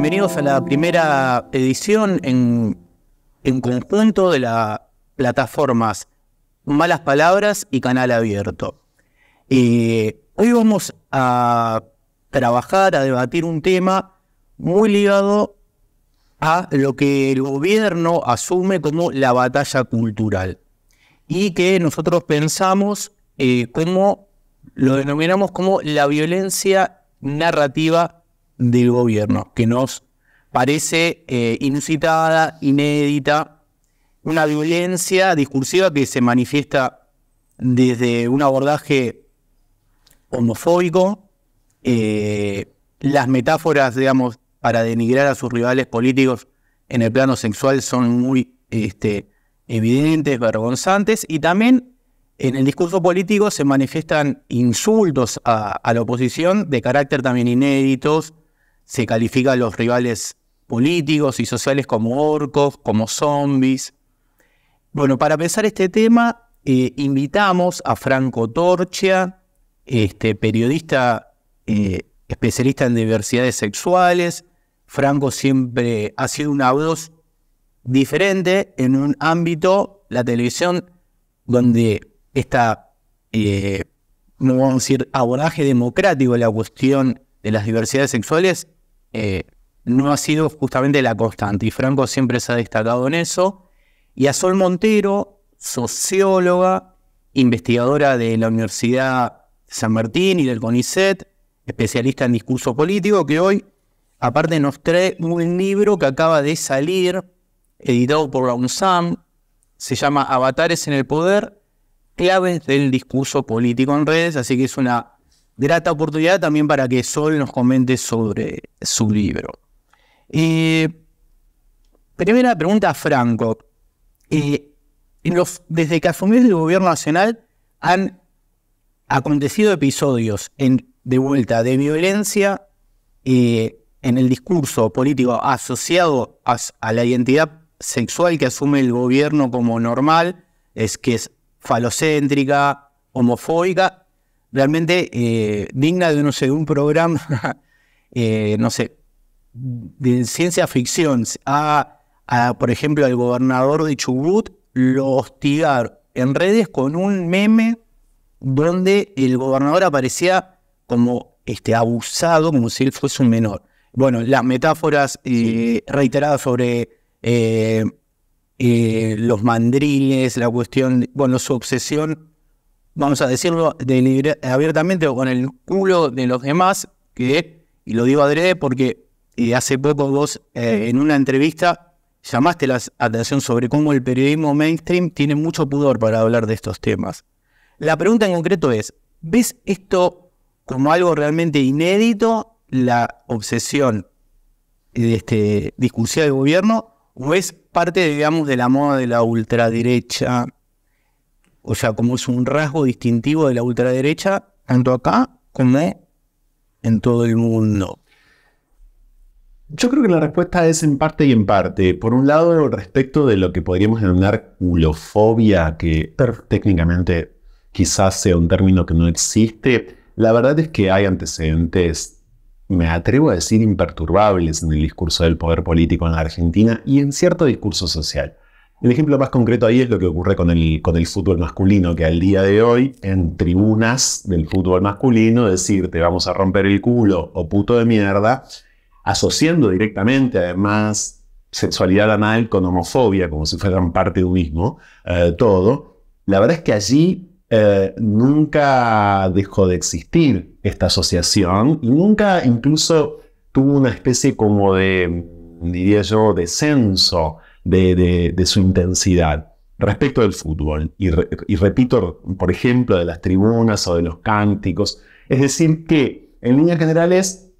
Bienvenidos a la primera edición en, conjunto de las plataformas Malas Palabras y Canal Abierto. hoy vamos a trabajar, a debatir un tema muy ligado a lo que el gobierno asume como la batalla cultural y que nosotros pensamos eh, como, lo denominamos como la violencia narrativa del gobierno, que nos parece eh, inusitada, inédita, una violencia discursiva que se manifiesta desde un abordaje homofóbico, eh, las metáforas, digamos, para denigrar a sus rivales políticos en el plano sexual son muy este, evidentes, vergonzantes, y también en el discurso político se manifiestan insultos a, a la oposición de carácter también inéditos, se califica a los rivales políticos y sociales como orcos, como zombies. Bueno, para pensar este tema, eh, invitamos a Franco Torchia, este, periodista eh, especialista en diversidades sexuales. Franco siempre ha sido una voz diferente en un ámbito, la televisión, donde está, eh, vamos a decir, abordaje democrático de la cuestión de las diversidades sexuales eh, no ha sido justamente la constante y Franco siempre se ha destacado en eso. Y a Sol Montero, socióloga, investigadora de la Universidad San Martín y del CONICET, especialista en discurso político, que hoy aparte nos trae un libro que acaba de salir, editado por la UNSAM, se llama Avatares en el Poder, claves del discurso político en redes, así que es una grata oportunidad también para que Sol nos comente sobre su libro. Eh, primera pregunta, Franco. Eh, desde que asumió el gobierno nacional han acontecido episodios de vuelta de violencia eh, en el discurso político asociado a, la identidad sexual que asume el gobierno como normal, es que es falocéntrica, homofóbica realmente eh, digna de, no un programa, eh, no sé, de ciencia ficción a, por ejemplo, al gobernador de Chubut, lo hostigar en redes con un meme donde el gobernador aparecía como este, abusado, como si él fuese un menor. Bueno, las metáforas eh, reiteradas sobre los mandriles, la cuestión, bueno, su obsesión vamos a decirlo abiertamente, o con el culo de los demás, que, y lo digo adrede porque eh, hace poco vos eh, en una entrevista llamaste la atención sobre cómo el periodismo mainstream tiene mucho pudor para hablar de estos temas. La pregunta en concreto es, ¿ves esto como algo realmente inédito, la obsesión de este, discusión del gobierno, o es parte, digamos, de la moda de la ultraderecha? o sea, como es un rasgo distintivo de la ultraderecha, tanto acá como en todo el mundo. Yo creo que la respuesta es en parte y en parte. Por un lado, respecto de lo que podríamos denominar culofobia, que técnicamente quizás sea un término que no existe, la verdad es que hay antecedentes, me atrevo a decir, imperturbables en el discurso del poder político en la Argentina y en cierto discurso social. El ejemplo más concreto ahí es lo que ocurre con el, con el fútbol masculino, que al día de hoy en tribunas del fútbol masculino decir te vamos a romper el culo o puto de mierda, asociando directamente además sexualidad anal con homofobia, como si fueran parte de un mismo, eh, todo, la verdad es que allí eh, nunca dejó de existir esta asociación y nunca incluso tuvo una especie como de, diría yo, descenso de, su intensidad respecto del fútbol, y, repito, por ejemplo, de las tribunas o de los cánticos, es decir, que en líneas generales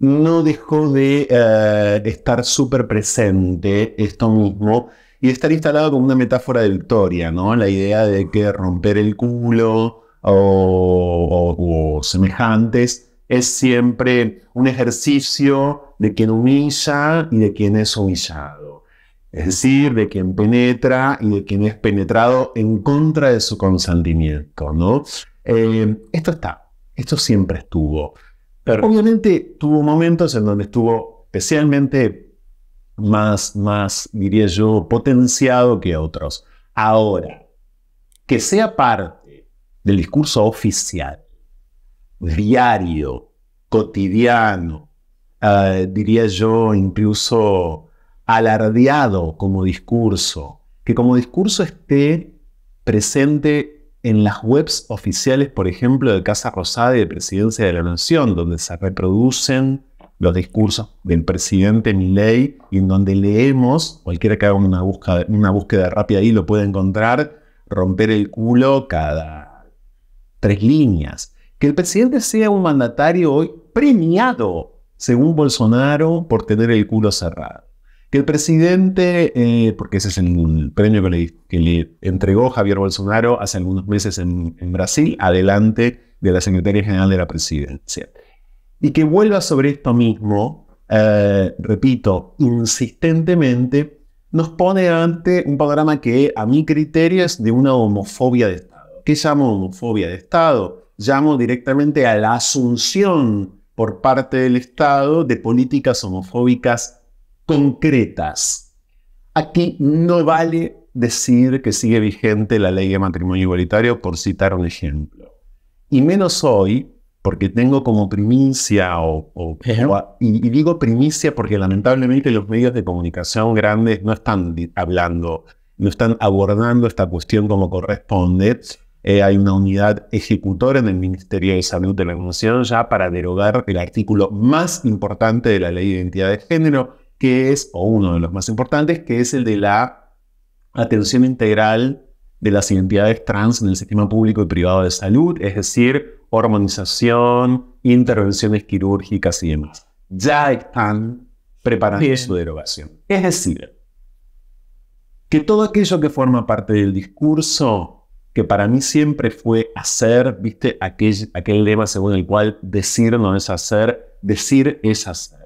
no dejó de eh, estar súper presente esto mismo y estar instalado como una metáfora de victoria, ¿no? La idea de que romper el culo o semejantes es siempre un ejercicio de quien humilla y de quien es humillado es decir, de quien penetra y de quien es penetrado en contra de su consentimiento, ¿no? Eh, esto está, esto siempre estuvo. Pero obviamente tuvo momentos en donde estuvo especialmente más, más, diría yo, potenciado que otros. Ahora, que sea parte del discurso oficial, diario, cotidiano, eh, diría yo incluso alardeado como discurso, que como discurso esté presente en las webs oficiales, por ejemplo, de Casa Rosada y de Presidencia de la Nación, donde se reproducen los discursos del presidente Miley, y en donde leemos, cualquiera que haga una búsqueda, una búsqueda rápida ahí lo puede encontrar, romper el culo cada tres líneas. Que el presidente sea un mandatario hoy premiado, según Bolsonaro, por tener el culo cerrado que el presidente, eh, porque ese es el premio que le, entregó Javier Bolsonaro hace algunos meses en, Brasil, adelante de la Secretaría General de la Presidencia. Y que vuelva sobre esto mismo, eh, repito, insistentemente, nos pone ante un panorama que a mi criterio es de una homofobia de Estado. ¿Qué llamo homofobia de Estado? Llamo directamente a la asunción por parte del Estado de políticas homofóbicas concretas. Aquí no vale decir que sigue vigente la ley de matrimonio igualitario, por citar un ejemplo. Y menos hoy, porque tengo como primicia, o, y, digo primicia porque lamentablemente los medios de comunicación grandes no están hablando, no están abordando esta cuestión como corresponde. Eh, hay una unidad ejecutora en el Ministerio de Salud de la Nación ya para derogar el artículo más importante de la ley de identidad de género, que es, o uno de los más importantes, que es el de la atención integral de las identidades trans en el sistema público y privado de salud, es decir, hormonización, intervenciones quirúrgicas y demás. Ya están preparando su derogación. Es decir, que todo aquello que forma parte del discurso, que para mí siempre fue hacer, viste, aquel, aquel lema según el cual decir no es hacer, decir es hacer.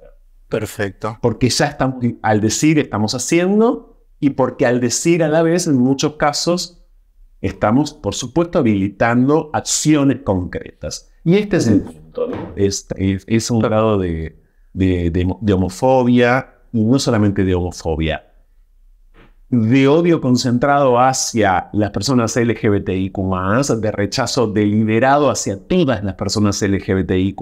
Perfecto. Porque ya estamos, al decir estamos haciendo y porque al decir a la vez en muchos casos estamos, por supuesto, habilitando acciones concretas. Y este es el punto, es, un grado de, de homofobia, y no solamente de homofobia, de odio concentrado hacia las personas LGBTIQ, de rechazo deliberado hacia todas las personas LGBTIQ,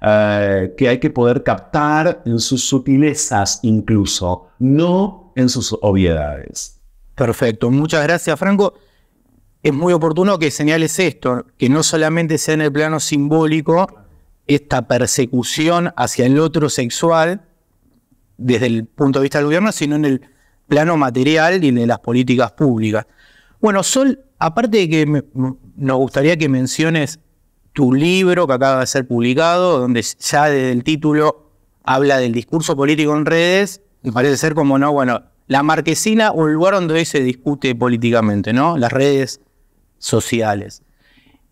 eh, que hay que poder captar en sus sutilezas incluso, no en sus obviedades. Perfecto, muchas gracias Franco. Es muy oportuno que señales esto, que no solamente sea en el plano simbólico esta persecución hacia el otro sexual desde el punto de vista del gobierno, sino en el plano material y de las políticas públicas. Bueno, Sol, aparte de que me, nos gustaría que menciones tu libro que acaba de ser publicado, donde ya desde el título habla del discurso político en redes, me parece ser como, ¿no? Bueno, la marquesina, un lugar donde hoy se discute políticamente, ¿no? Las redes sociales.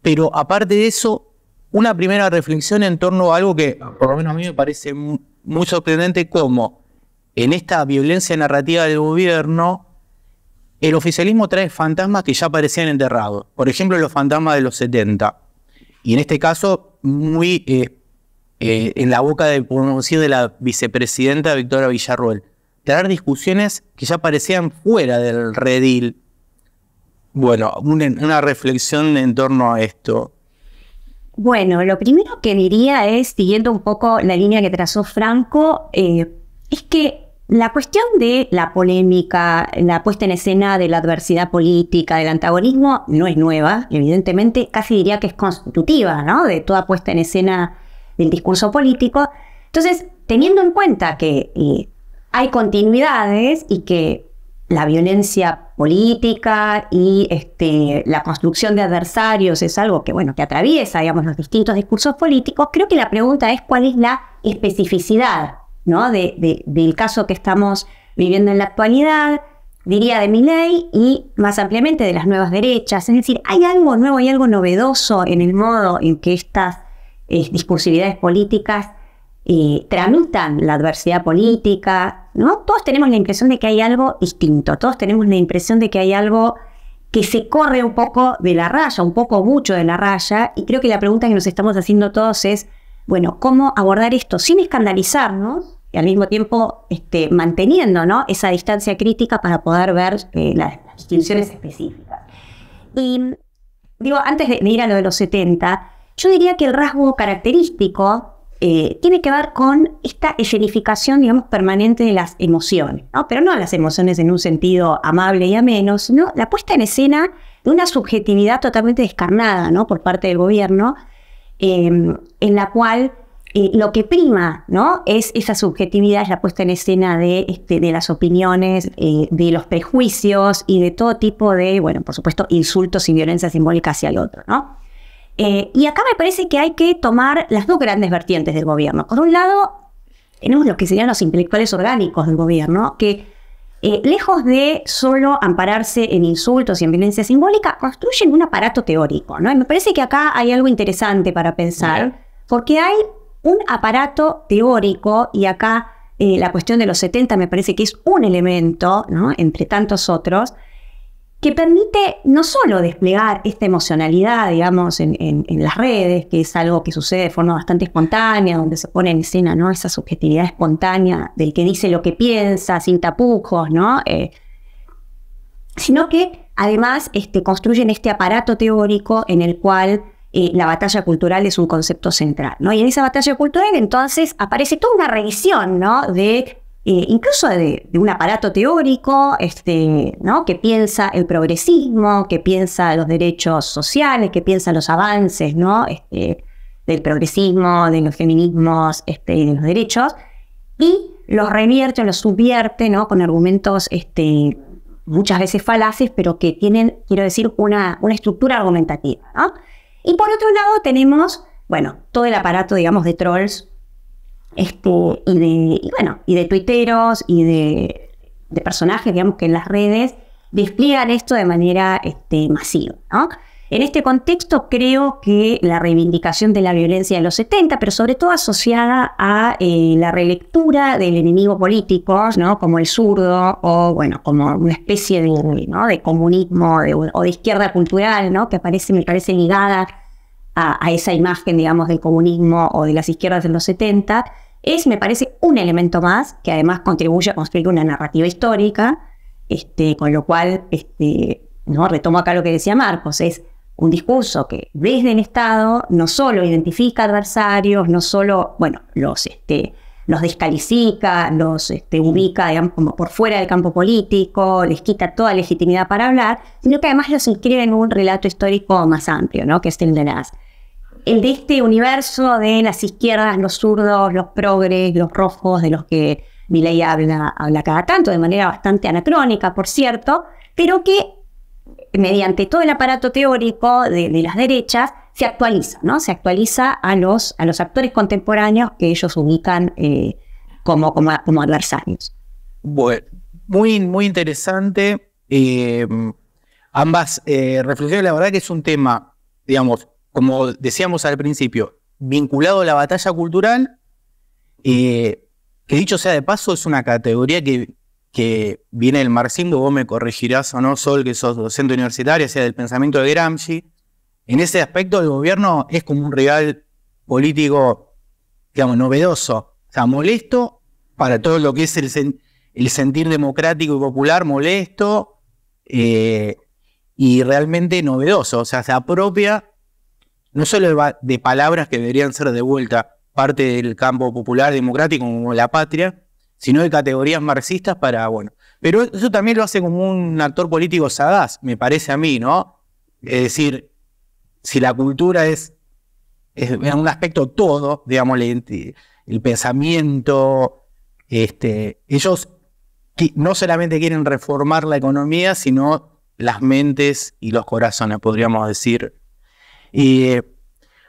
Pero aparte de eso, una primera reflexión en torno a algo que, por lo menos a mí me parece muy sorprendente, como en esta violencia narrativa del gobierno, el oficialismo trae fantasmas que ya parecían enterrados. Por ejemplo, los fantasmas de los 70 y en este caso, muy eh, eh, en la boca de, de la vicepresidenta Victoria Villarroel, traer discusiones que ya parecían fuera del redil. Bueno, una, reflexión en torno a esto. Bueno, lo primero que diría es, siguiendo un poco la línea que trazó Franco, eh, es que la cuestión de la polémica, la puesta en escena de la adversidad política, del antagonismo, no es nueva, evidentemente, casi diría que es constitutiva, ¿no? De toda puesta en escena del discurso político. Entonces, teniendo en cuenta que eh, hay continuidades y que la violencia política y este, la construcción de adversarios es algo que, bueno, que atraviesa, digamos, los distintos discursos políticos, creo que la pregunta es cuál es la especificidad ¿no? del caso que estamos viviendo en la actualidad, diría de mi ley y más ampliamente de las nuevas derechas. Es decir, hay algo nuevo, y algo novedoso en el modo en que estas eh, discursividades políticas eh, tramitan la adversidad política. ¿no? Todos tenemos la impresión de que hay algo distinto, todos tenemos la impresión de que hay algo que se corre un poco de la raya, un poco mucho de la raya, y creo que la pregunta que nos estamos haciendo todos es, bueno, ¿cómo abordar esto sin escandalizarnos, y al mismo tiempo este, manteniendo ¿no? esa distancia crítica para poder ver eh, las, distinciones específicas. Y digo, antes de, ir a lo de los 70, yo diría que el rasgo característico eh, tiene que ver con esta escenificación, digamos, permanente de las emociones, ¿no? pero no las emociones en un sentido amable y ameno, sino la puesta en escena de una subjetividad totalmente descarnada ¿no? por parte del gobierno, eh, en la cual eh, lo que prima, ¿no? Es esa subjetividad, es la puesta en escena de, este, las opiniones, eh, de los prejuicios y de todo tipo de, bueno, por supuesto, insultos y violencia simbólica hacia el otro, ¿no? Eh, y acá me parece que hay que tomar las dos grandes vertientes del gobierno. Por un lado, tenemos lo que serían los intelectuales orgánicos del gobierno, que lejos de solo ampararse en insultos y en violencia simbólica, construyen un aparato teórico. ¿no? Y me parece que acá hay algo interesante para pensar, porque hay un aparato teórico, y acá eh, la cuestión de los 70 me parece que es un elemento, entre tantos otros, que permite no solo desplegar esta emocionalidad, digamos, en, las redes, que es algo que sucede de forma bastante espontánea, donde se pone en escena ¿no? esa subjetividad espontánea del que dice lo que piensa, sin tapujos, ¿no? Eh, sino que además este, construyen este aparato teórico en el cual la batalla cultural es un concepto central. ¿no? Y en esa batalla cultural entonces aparece toda una revisión ¿no? de eh, incluso de, un aparato teórico este, ¿no? que piensa el progresismo, que piensa los derechos sociales, que piensa los avances ¿no? Este, del progresismo, de los feminismos este, de los derechos, y los revierte, los subvierte ¿no? con argumentos este, muchas veces falaces, pero que tienen, quiero decir, una, una estructura argumentativa. ¿no? Y por otro lado tenemos, bueno, todo el aparato, digamos, de trolls este, y de, bueno, y de tuiteros y de, personajes, digamos, que en las redes despliegan esto de manera este, masiva, ¿no? En este contexto creo que la reivindicación de la violencia de los 70, pero sobre todo asociada a eh, la relectura del enemigo político, ¿no? como el zurdo o bueno, como una especie de, ¿no? de comunismo o de izquierda cultural, ¿no? que aparece, me parece ligada a, esa imagen, digamos, del comunismo o de las izquierdas de los 70, es, me parece, un elemento más que además contribuye a construir una narrativa histórica, este, con lo cual, este, ¿no? retomo acá lo que decía Marcos, es un discurso que desde el Estado no solo identifica adversarios, no solo, bueno, los, este, los descalifica, los este, ubica digamos, como por fuera del campo político, les quita toda legitimidad para hablar, sino que además los inscribe en un relato histórico más amplio, ¿no? que es el de las el de este universo de las izquierdas, los zurdos, los progres, los rojos, de los que Milei habla, habla cada tanto, de manera bastante anacrónica, por cierto, pero que mediante todo el aparato teórico de, las derechas, se actualiza, ¿no? Se actualiza a los, a los actores contemporáneos que ellos ubican eh, como, como, adversarios. Bueno, muy, muy interesante. Eh, ambas eh, reflexiones, la verdad que es un tema, digamos, como decíamos al principio, vinculado a la batalla cultural, que dicho sea de paso, es una categoría que que viene del marxismo, vos me corregirás o no, Sol, que sos docente universitario, sea del pensamiento de Gramsci. En ese aspecto, el gobierno es como un rival político, digamos, novedoso, o sea, molesto para todo lo que es el, sentir democrático y popular, molesto eh, y realmente novedoso, o sea, se apropia no solo de palabras que deberían ser de vuelta parte del campo popular democrático como la patria, sino de categorías marxistas para, bueno. Pero eso también lo hace como un actor político sagaz, me parece a mí, ¿no? Es decir, si la cultura es, es un aspecto todo, digamos, el, pensamiento, este, ellos no solamente quieren reformar la economía, sino las mentes y los corazones, podríamos decir. Y, eh,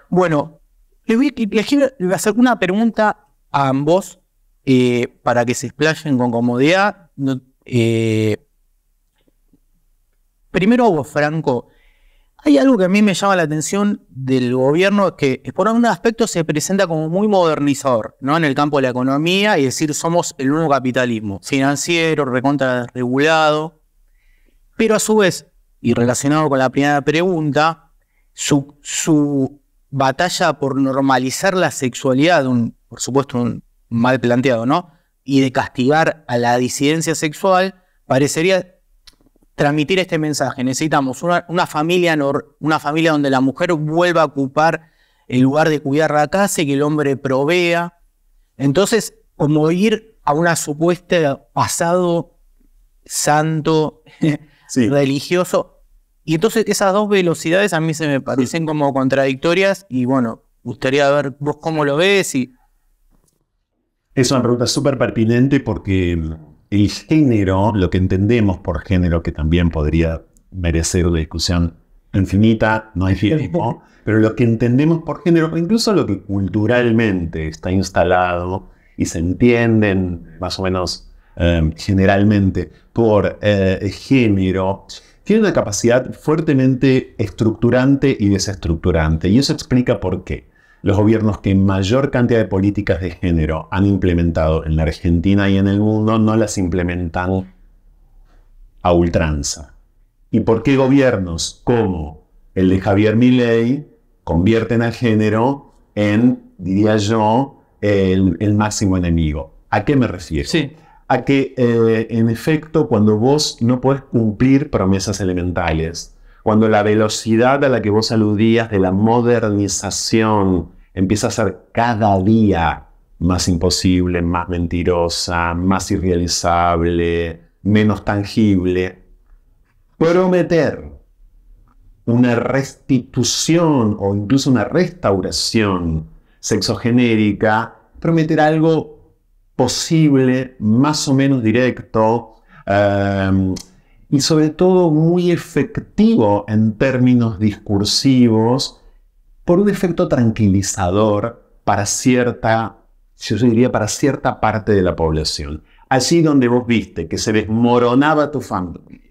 bueno, le voy, voy a hacer una pregunta a ambos eh, para que se explayen con comodidad. Eh, primero Hugo Franco. Hay algo que a mí me llama la atención del gobierno que por un aspecto se presenta como muy modernizador, ¿no? En el campo de la economía y decir somos el nuevo capitalismo, financiero, recontra-regulado, Pero a su vez, y relacionado con la primera pregunta, su, su batalla por normalizar la sexualidad, un, por supuesto un mal planteado, ¿no? Y de castigar a la disidencia sexual, parecería transmitir este mensaje. Necesitamos una, familia, una familia donde la mujer vuelva a ocupar el lugar de cuidar la casa y que el hombre provea. Entonces, como ir a una supuesta pasado santo religioso. Y entonces esas dos velocidades a mí se me parecen como contradictorias y bueno, gustaría ver vos cómo lo ves y es una pregunta súper pertinente porque el género, lo que entendemos por género, que también podría merecer una discusión infinita, no hay tiempo, pero lo que entendemos por género, incluso lo que culturalmente está instalado y se entienden más o menos em, generalmente por eh, género, tiene una capacidad fuertemente estructurante y desestructurante. Y eso explica por qué los gobiernos que mayor cantidad de políticas de género han implementado en la Argentina y en el mundo no las implementan a ultranza. ¿Y por qué gobiernos como el de Javier Milei convierten al género en, diría yo, el, máximo enemigo? ¿A qué me refiero? A que, eh, en efecto, cuando vos no podés cumplir promesas elementales, cuando la velocidad a la que vos aludías de la modernización empieza a ser cada día más imposible, más mentirosa, más irrealizable, menos tangible. Prometer una restitución o incluso una restauración sexogenérica, prometer algo posible, más o menos directo, em, y sobre todo muy efectivo en términos discursivos por un efecto tranquilizador para cierta, yo diría, para cierta parte de la población. Allí donde vos viste que se desmoronaba tu familia,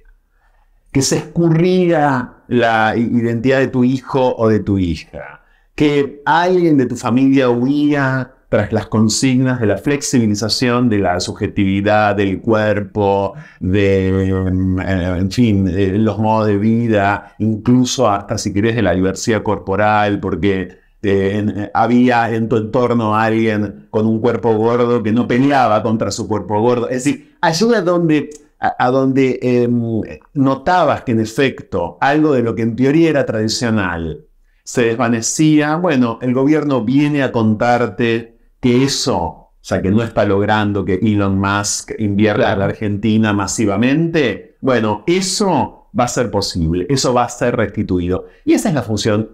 que se escurría la identidad de tu hijo o de tu hija, que alguien de tu familia huía tras las consignas de la flexibilización de la subjetividad del cuerpo, de, mm, eh, en fin, los modos de vida, incluso hasta si querés de la diversidad corporal, porque eh, eh, había en tu entorno alguien con un cuerpo gordo que no peleaba contra su cuerpo gordo. Es decir, ayuda donde a, donde em, notabas que en efecto algo de lo que en teoría era tradicional se desvanecía, bueno, el gobierno viene a contarte que eso, o sea, que no está logrando que Elon Musk invierta a la Argentina masivamente, bueno, eso va a ser posible, eso va a ser restituido. Y esa es la función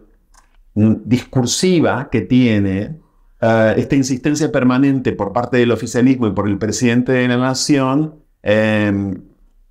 mm, discursiva que tiene eh, esta insistencia permanente por parte del oficialismo y por el presidente de la nación em,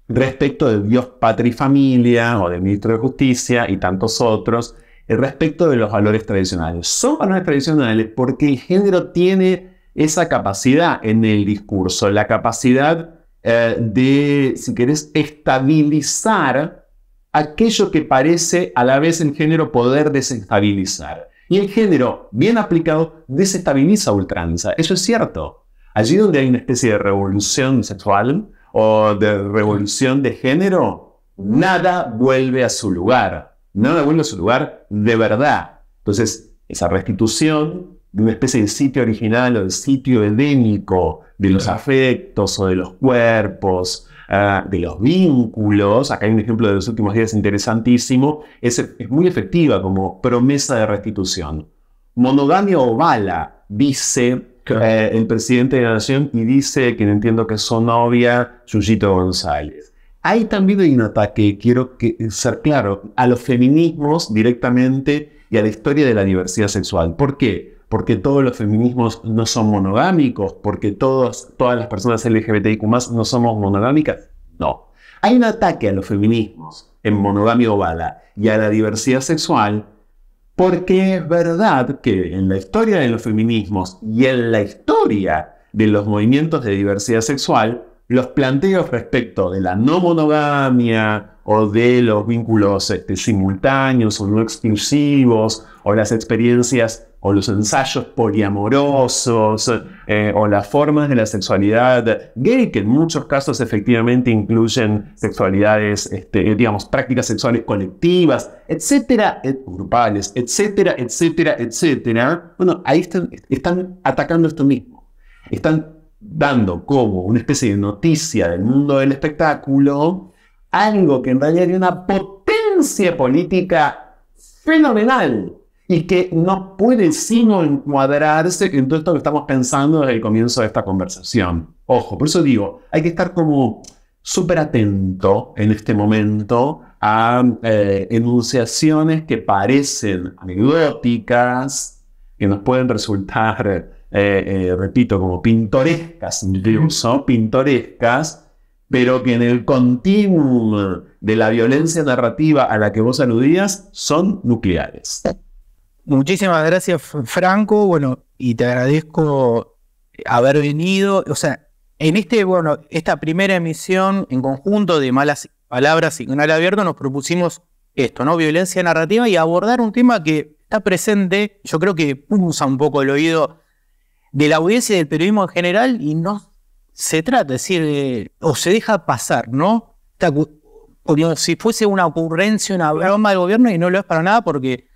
respecto de Dios, patria y familia o del ministro de Justicia y tantos otros respecto de los valores tradicionales. Son valores tradicionales porque el género tiene esa capacidad en el discurso, la capacidad eh, de, si querés, estabilizar aquello que parece a la vez en género poder desestabilizar. Y el género, bien aplicado, desestabiliza ultranza. Eso es cierto. Allí donde hay una especie de revolución sexual o de revolución de género, nada vuelve a su lugar no a su lugar de verdad. Entonces, esa restitución de una especie de sitio original o de sitio edénico de los afectos o de los cuerpos, ah, de los vínculos, acá hay un ejemplo de los últimos días interesantísimo, es, muy efectiva como promesa de restitución. Monogamia o bala, dice eh, el presidente de la Nación y dice, quien entiendo que su novia, Yuyito González. Hay también un ataque, quiero eh, ser claro, a los feminismos directamente y a la historia de la diversidad sexual. ¿Por qué? Porque todos los feminismos no son monogámicos, porque todas las personas LGBTIQ no somos monogámicas. No. Hay un ataque a los feminismos en monogamia ovala y a la diversidad sexual porque es verdad que en la historia de los feminismos y en la historia de los movimientos de diversidad sexual los planteos respecto de la no monogamia o de los vínculos este, simultáneos o no exclusivos o las experiencias o los ensayos poliamorosos eh, o las formas de la sexualidad gay que en muchos casos efectivamente incluyen sexualidades, este, eh, digamos, prácticas sexuales colectivas, etcétera, eh, grupales, etcétera, etcétera, etcétera. Bueno, ahí están, están atacando esto mismo. Están dando como una especie de noticia del mundo del espectáculo algo que en realidad tiene una potencia política fenomenal y que no puede sino encuadrarse en todo esto que estamos pensando desde el comienzo de esta conversación. Ojo, por eso digo, hay que estar como súper atento en este momento a eh, enunciaciones que parecen anecdóticas, que nos pueden resultar eh, eh, repito, como pintorescas, incluso, pintorescas, pero que en el continuum de la violencia narrativa a la que vos aludías son nucleares. Muchísimas gracias, Franco. Bueno, y te agradezco haber venido. O sea, en este, bueno, esta primera emisión en conjunto de Malas Palabras y Canal Abierto nos propusimos esto, ¿no? Violencia narrativa y abordar un tema que está presente, yo creo que punza un poco el oído de la audiencia y del periodismo en general y no se trata, es decir, eh, o se deja pasar, ¿no? Como si fuese una ocurrencia, una broma del gobierno y no lo es para nada porque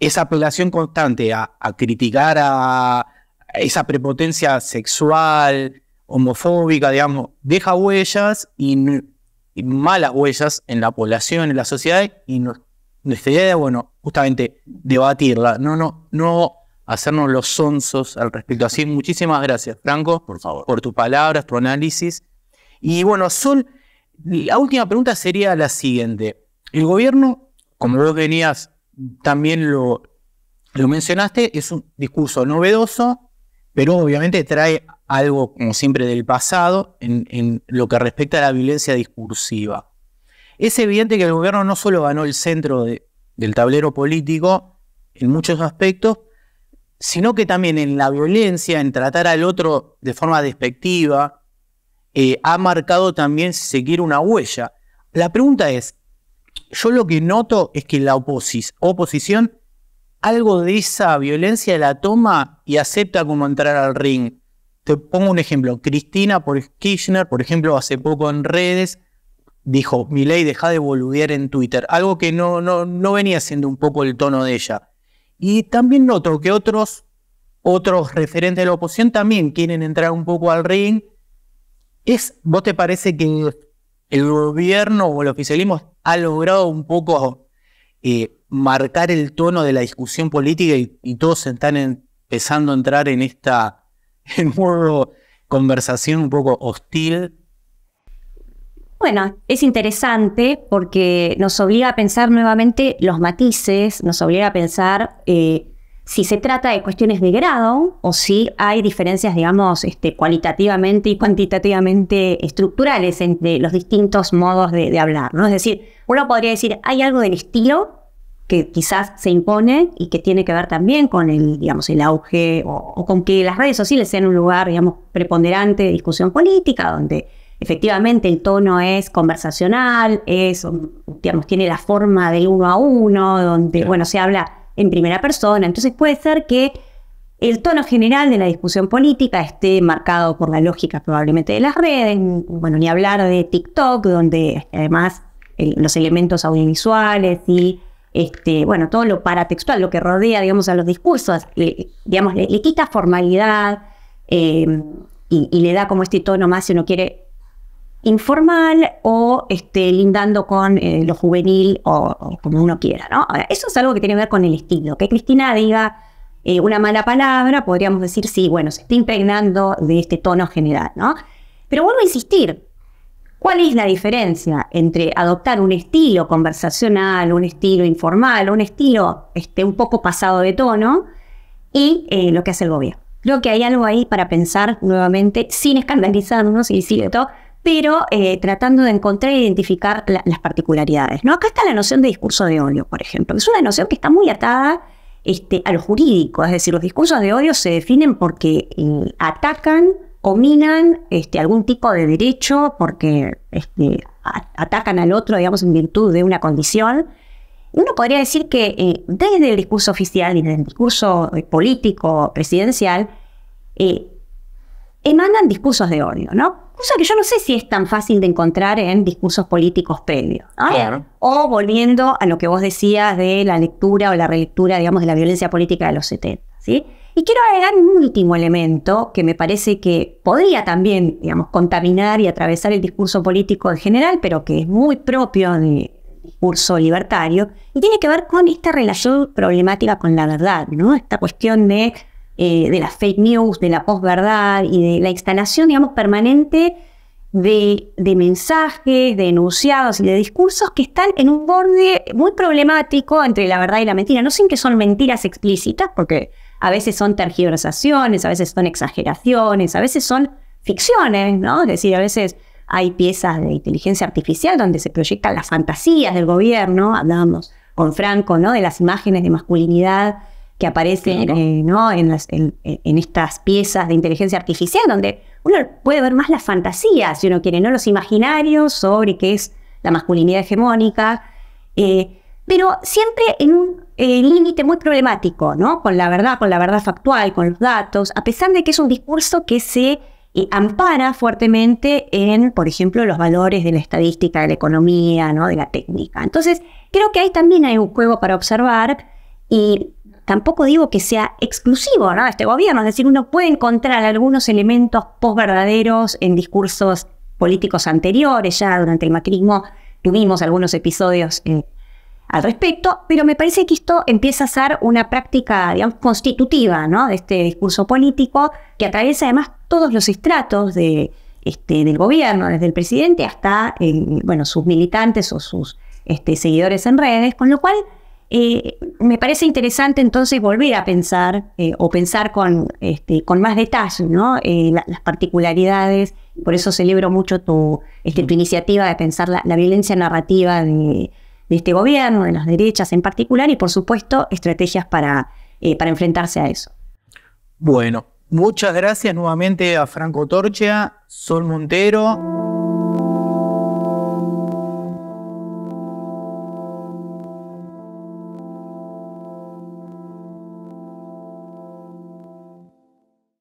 esa apelación constante a, criticar a, esa prepotencia sexual, homofóbica, digamos, deja huellas y, malas huellas en la población, en la sociedad, y no, nuestra idea bueno, justamente debatirla. No, no, no hacernos los sonsos al respecto. Así, muchísimas gracias, Franco, por, favor. por tus palabras, tu análisis. Y bueno, Sol, la última pregunta sería la siguiente. El gobierno, como lo venías, también lo, lo mencionaste, es un discurso novedoso, pero obviamente trae algo, como siempre, del pasado en, lo que respecta a la violencia discursiva. Es evidente que el gobierno no solo ganó el centro del tablero político en muchos aspectos, sino que también en la violencia, en tratar al otro de forma despectiva, eh, ha marcado también, si se quiere, una huella. La pregunta es, yo lo que noto es que la oposición algo de esa violencia la toma y acepta como entrar al ring. Te pongo un ejemplo, Cristina por Kirchner, por ejemplo, hace poco en redes dijo, ley, deja de boludear en Twitter, algo que no venía siendo un poco el tono de ella. Y también noto que otros, otros referentes de la oposición también quieren entrar un poco al ring. Es, ¿Vos te parece que el gobierno o el oficialismo ha logrado un poco eh, marcar el tono de la discusión política y, todos están empezando a entrar en esta en modo conversación un poco hostil bueno, es interesante porque nos obliga a pensar nuevamente los matices, nos obliga a pensar eh, si se trata de cuestiones de grado o si hay diferencias, digamos, este, cualitativamente y cuantitativamente estructurales entre los distintos modos de, hablar. ¿no? Es decir, uno podría decir, hay algo del estilo que quizás se impone y que tiene que ver también con el, digamos, el auge o, o con que las redes sociales sean un lugar, digamos, preponderante de discusión política, donde Efectivamente, el tono es conversacional, es, um, digamos, tiene la forma del uno a uno, donde, bueno, se habla en primera persona. Entonces puede ser que el tono general de la discusión política esté marcado por la lógica probablemente de las redes, bueno, ni hablar de TikTok, donde además los elementos audiovisuales y este, bueno, todo lo paratextual, lo que rodea, digamos, a los discursos, le, digamos, le, quita formalidad eh, y, le da como este tono más, si uno quiere, informal o este, lindando con eh, lo juvenil o, como uno quiera, ¿no? eso es algo que tiene que ver con el estilo. Que Cristina diga eh, una mala palabra, podríamos decir, sí, bueno, se está impregnando de este tono general, ¿no? Pero vuelvo a insistir, ¿cuál es la diferencia entre adoptar un estilo conversacional, un estilo informal, un estilo este, un poco pasado de tono y eh, lo que hace el gobierno? Creo que hay algo ahí para pensar nuevamente, sin escandalizarnos y decir todo, pero eh, tratando de encontrar e identificar las particularidades. ¿no? Acá está la noción de discurso de odio, por ejemplo, que es una noción que está muy atada este, a lo jurídico, es decir, los discursos de odio se definen porque mm, atacan o minan este, algún tipo de derecho, porque este, atacan al otro, digamos, en virtud de una condición. Uno podría decir que eh, desde el discurso oficial y desde el discurso eh, político presidencial, emanan eh, discursos de odio, ¿no? Cosa que yo no sé si es tan fácil de encontrar en discursos políticos previos. ¿no? O volviendo a lo que vos decías de la lectura o la relectura, digamos, de la violencia política de los 70, ¿sí? Y quiero agregar un último elemento que me parece que podría también, digamos, contaminar y atravesar el discurso político en general, pero que es muy propio del discurso libertario, y tiene que ver con esta relación problemática con la verdad, ¿no? Esta cuestión de eh, de las fake news, de la posverdad y de la instalación, digamos, permanente de, mensajes, de enunciados y de discursos que están en un borde muy problemático entre la verdad y la mentira. No sin que son mentiras explícitas, porque a veces son tergiversaciones, a veces son exageraciones, a veces son ficciones, ¿no? Es decir, a veces hay piezas de inteligencia artificial donde se proyectan las fantasías del gobierno, hablábamos con Franco, ¿no? De las imágenes de masculinidad que aparecen eh, ¿no? en, en, estas piezas de inteligencia artificial, donde uno puede ver más las fantasías, si uno quiere, no los imaginarios sobre qué es la masculinidad hegemónica, eh, pero siempre en un eh, límite muy problemático, ¿no? con la verdad, con la verdad factual, con los datos, a pesar de que es un discurso que se ampara fuertemente en, por ejemplo, los valores de la estadística, de la economía, ¿no? de la técnica. Entonces, creo que ahí también hay un juego para observar y tampoco digo que sea exclusivo ¿no? este gobierno, es decir, uno puede encontrar algunos elementos posverdaderos en discursos políticos anteriores, ya durante el macrismo tuvimos algunos episodios eh, al respecto, pero me parece que esto empieza a ser una práctica, digamos, constitutiva de este discurso político que atraviesa además todos los estratos de, este, del gobierno, desde el presidente hasta eh, bueno, sus militantes o sus este, seguidores en redes, con lo cual eh, me parece interesante entonces volver a pensar eh, o pensar con, este, con más detalle eh, las particularidades. Por eso celebro mucho tu, este, iniciativa de pensar la, violencia narrativa de, este gobierno, de las derechas en particular, y por supuesto estrategias para, para enfrentarse a eso. Bueno, muchas gracias nuevamente a Franco Torchea Sol Montero.